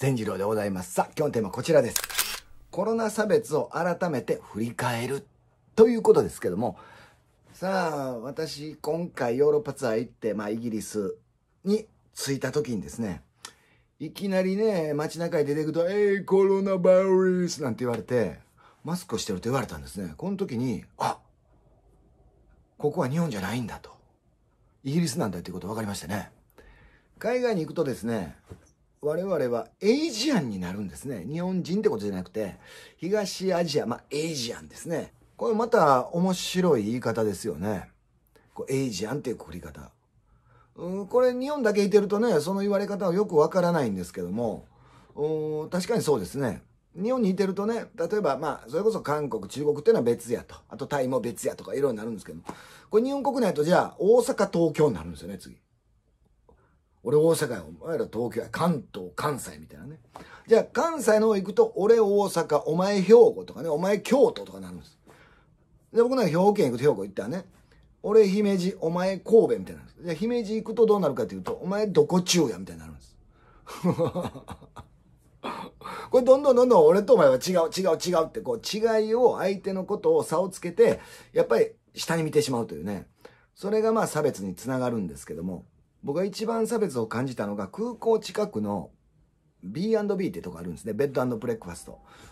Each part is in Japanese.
善次郎でございます。さあ、今日のテーマはこちらです。コロナ差別を改めて振り返るということですけども、さあ、私、今回ヨーロッパツアー行って、まあ、イギリスに着いた時にですね、いきなりね、街中へ出てくと、えい、コロナバウイルスなんて言われて、マスクをしてると言われたんですね。この時に、あここは日本じゃないんだと。イギリスなんだということ分かりましたね。海外に行くとですね、我々はエイジアンになるんですね。日本人ってことじゃなくて、東アジア、まあ、エイジアンですね。これまた面白い言い方ですよね。こうエイジアンっていうくくり方。うん、これ日本だけいてるとね、その言われ方はよくわからないんですけども、うん、確かにそうですね。日本にいてるとね、例えばまあ、それこそ韓国、中国っていうのは別やと。あとタイも別やとかいろいろになるんですけども。これ日本国内とじゃあ大阪、東京になるんですよね、次。俺大阪や、お前ら東京や、関東、関西みたいなね。じゃあ関西の方行くと、俺大阪、お前兵庫とかね、お前京都とかなるんです。で、僕なんか兵庫県行くと兵庫行ったらね、俺姫路、お前神戸みたいなじゃあ姫路行くとどうなるかっていうと、お前どこ中やみたいになるんです。これどんどんどんどん俺とお前は違う違う違うってこう違いを相手のことを差をつけてやっぱり下に見てしまうというねそれがまあ差別につながるんですけども僕が一番差別を感じたのが空港近くの B&B ってとこあるんですね。ベッドブレックファス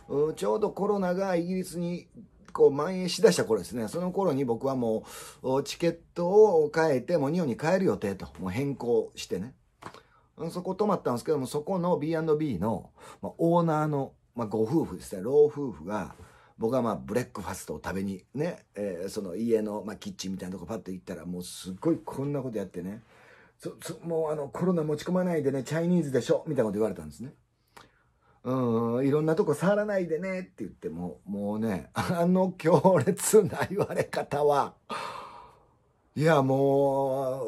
ト。ちょうどコロナがイギリスにこう蔓延しだした頃ですね。その頃に僕はもうチケットを変えて、もう日本に帰る予定と、もう変更してね。そこ泊まったんですけども、そこの B&B の、まオーナーの、まご夫婦ですね、老夫婦が、僕はまあブレックファストを食べにね、えー、その家の、まあ、キッチンみたいなとこパッと行ったらもうすっごいこんなことやってねそそもうあのコロナ持ち込まないでねチャイニーズでしょみたいなこと言われたんですねうんいろんなとこ触らないでねって言ってももうねあの強烈な言われ方はいやも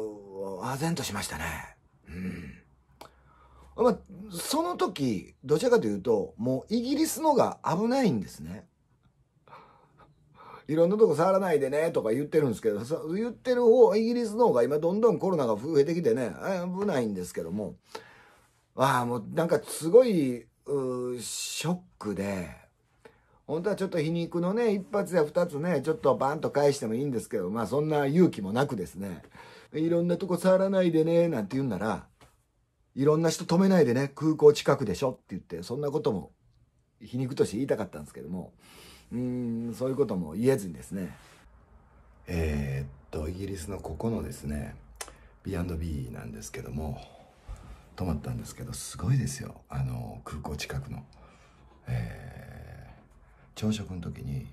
う唖然としましたねうんまあ、その時どちらかというともうイギリスのが危ないんですねいろんなとこ触らないでねとか言ってるんですけど言ってる方イギリスの方が今どんどんコロナが増えてきてね危ないんですけどもああもうなんかすごいショックで本当はちょっと皮肉のね一発や二つねちょっとバンと返してもいいんですけどまあそんな勇気もなくですねいろんなとこ触らないでねなんて言うんならいろんな人止めないでね空港近くでしょって言ってそんなことも皮肉として言いたかったんですけどもうんそういうことも言えずにですねえー、っとイギリスのここのですね B&B なんですけども泊まったんですけどすごいですよあの空港近くの、えー、朝食の時に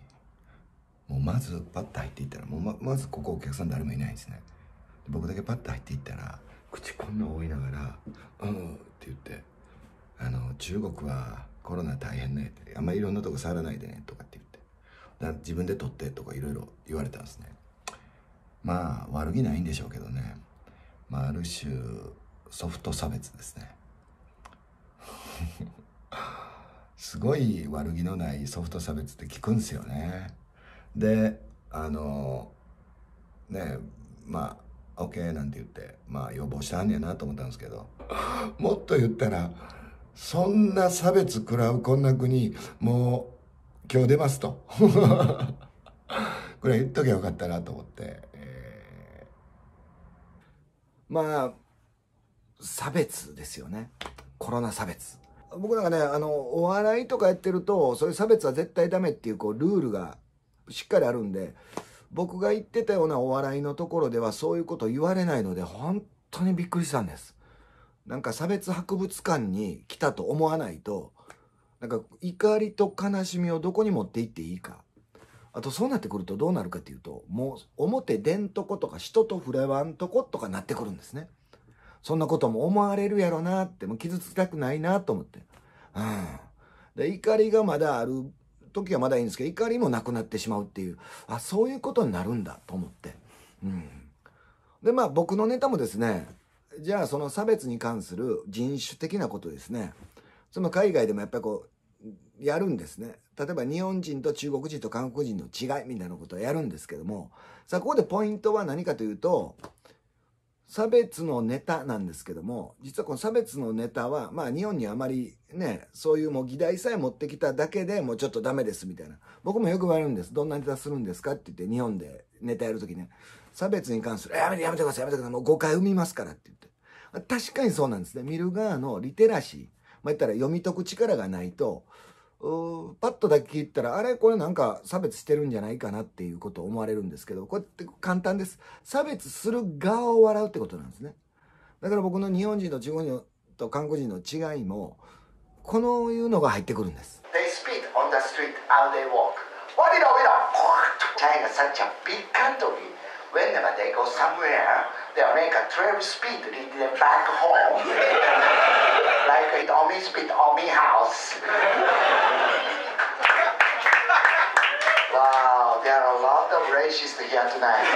もうまずパッと入っていったらもうままずここお客さん誰もいないんですね僕だけパッと入っていったら口こんな覆いながら「うん」って言ってあの中国はコロナ大変ねって、あんまりいろんなとこ触らないでねとかって言って、自分で取ってとかいろいろ言われたんですね。まあ悪気ないんでしょうけどね、まあ、ある種ソフト差別ですね。すごい悪気のないソフト差別って聞くんですよね。で、あの、ね、まあ、OK なんて言って、まあ、予防したんやなと思ったんですけど、もっと言ったら、そんな差別食らうこんな国、もう今日出ますと。これ言っときゃよかったなと思って。まあ、差別ですよね。コロナ差別。僕なんかね、あの、お笑いとかやってると、そういう差別は絶対ダメっていう、こう、ルールがしっかりあるんで、僕が言ってたようなお笑いのところではそういうこと言われないので、本当にびっくりしたんです。なんか差別博物館に来たと思わないとなんか怒りと悲しみをどこに持っていっていいかあとそうなってくるとどうなるかっていうともう表出んとことか人と触れわんとことかなってくるんですねそんなことも思われるやろなってもう傷つきたくないなと思ってうんで怒りがまだある時はまだいいんですけど怒りもなくなってしまうっていうあそういうことになるんだと思ってうんでまあ僕のネタもですねじゃあその差別に関する人種的なことですね。その海外でもやっぱりこう、やるんですね。例えば日本人と中国人と韓国人の違いみたいなことはやるんですけども、さあここでポイントは何かというと、差別のネタなんですけども、実はこの差別のネタは、まあ日本にあまりね、そういうもう議題さえ持ってきただけでもうちょっとダメですみたいな。僕もよく言われるんです。どんなネタするんですかって言って日本でネタやるときね。差別に関する、やめてやめてください、やめてください、もう誤解生みますからって言って。確かにそうなんですね。見る側のリテラシー、まあ、言ったら読み解く力がないと、うパッとだけ聞いたら、あれこれなんか差別してるんじゃないかなっていうことを思われるんですけど、こうやって簡単です。差別する側を笑うってことなんですね。だから僕の日本人と中国人と韓国人の違いも、このいうのが入ってくるんです。They speed on the street how they walk. What do you know? h i n a such a big country. them and they go somewhere, they make a trip speed, lead them back home. like it only speed on me house. wow, there are a lot of racists here tonight.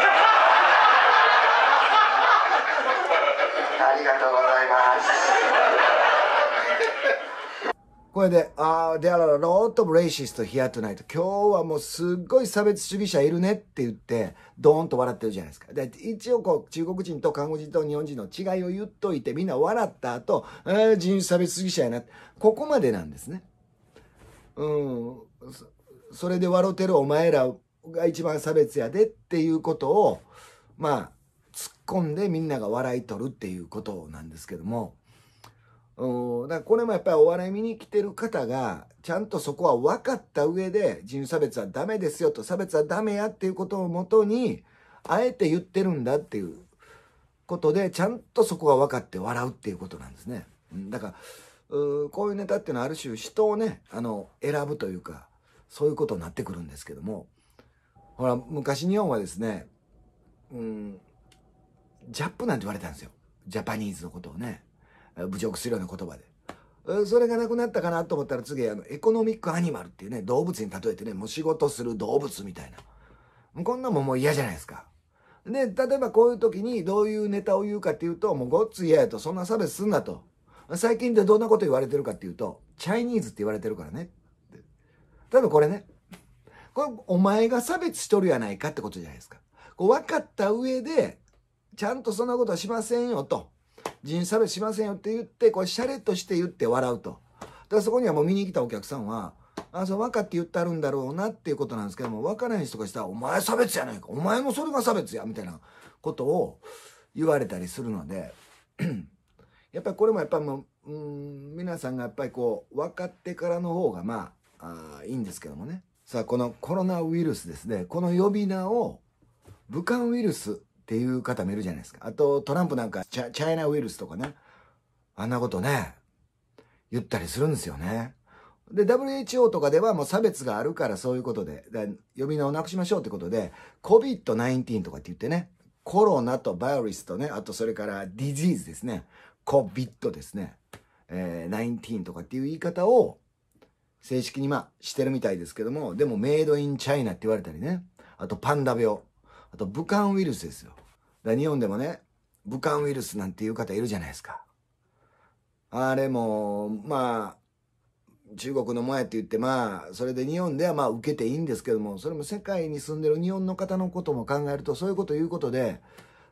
ありがとうございます。これで、ああ、であら、ローとブレイシストヒアトナイト。今日はもうすっごい差別主義者いるねって言って、ドーンと笑ってるじゃないですか。で一応こう、中国人と韓国人と日本人の違いを言っといて、みんな笑った後、えー、人種差別主義者やな。ここまでなんですね。うん。それで笑ってるお前らが一番差別やでっていうことを、まあ、突っ込んでみんなが笑い取るっていうことなんですけども。うん、だからこれもやっぱりお笑い見に来てる方が、ちゃんとそこは分かった上で、人種差別はダメですよと、差別はダメやっていうことをもとに、あえて言ってるんだっていうことで、ちゃんとそこが分かって笑うっていうことなんですね。うん、だから、うこういうネタっていうのはある種人をね、あの、選ぶというか、そういうことになってくるんですけども、ほら、昔日本はですね、うん、ジャップなんて言われたんですよ。ジャパニーズのことをね。侮辱するような言葉で。それがなくなったかなと思ったら次、あの、エコノミックアニマルっていうね、動物に例えてね、もう仕事する動物みたいな。こんなもんもう嫌じゃないですか。で、例えばこういう時にどういうネタを言うかっていうと、もうごっつ嫌やと、そんな差別すんなと。最近でどんなこと言われてるかっていうと、チャイニーズって言われてるからね。多分これね、これお前が差別しとるやないかってことじゃないですか。こう分かった上で、ちゃんとそんなことはしませんよと。人差別しませんよって言って、こう、シャレとして言って笑うと。だからそこにはもう見に来たお客さんは、あ、そう、分かって言ってあるんだろうなっていうことなんですけども、分からない人がしたら、お前差別やないか、お前もそれが差別や、みたいなことを言われたりするので、やっぱりこれもやっぱもう、うん、皆さんがやっぱりこう、分かってからの方が、まあ、あいいんですけどもね。さあ、このコロナウイルスですね、この呼び名を、武漢ウイルスっていう方もいるじゃないですか。あと、トランプなんか、チャチャイナウイルスとかね、あんなことね、言ったりするんですよね。で、WHO とかではもう差別があるからそういうことで、呼び名をなくしましょうってことで、COVID-19 とかって言ってね、コロナとバイオリスとね、あとそれからディジーズですね、COVID ですね、えー、19とかっていう言い方を正式にまあしてるみたいですけども、でもメイドインチャイナって言われたりね、あとパンダ病。あと、武漢ウイルスですよ。だ日本でもね、武漢ウイルスなんていう方いるじゃないですか。あれも、まあ、中国のもやって言って、まあ、それで日本ではまあ受けていいんですけども、それも世界に住んでる日本の方のことも考えると、そういうこと言うことで、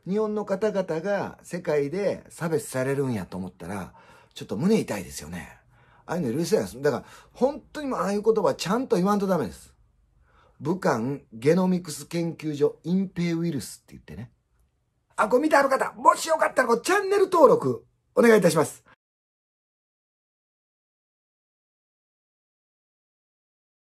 日本の方々が世界で差別されるんやと思ったら、ちょっと胸痛いですよね。ああいうの許せないです。だから、本当にもああいう言葉ちゃんと言わんとダメです。武漢ゲノミクス研究所隠蔽ウイルスって言ってね。あ、ご見てある方、もしよかったらチャンネル登録お願いいたします。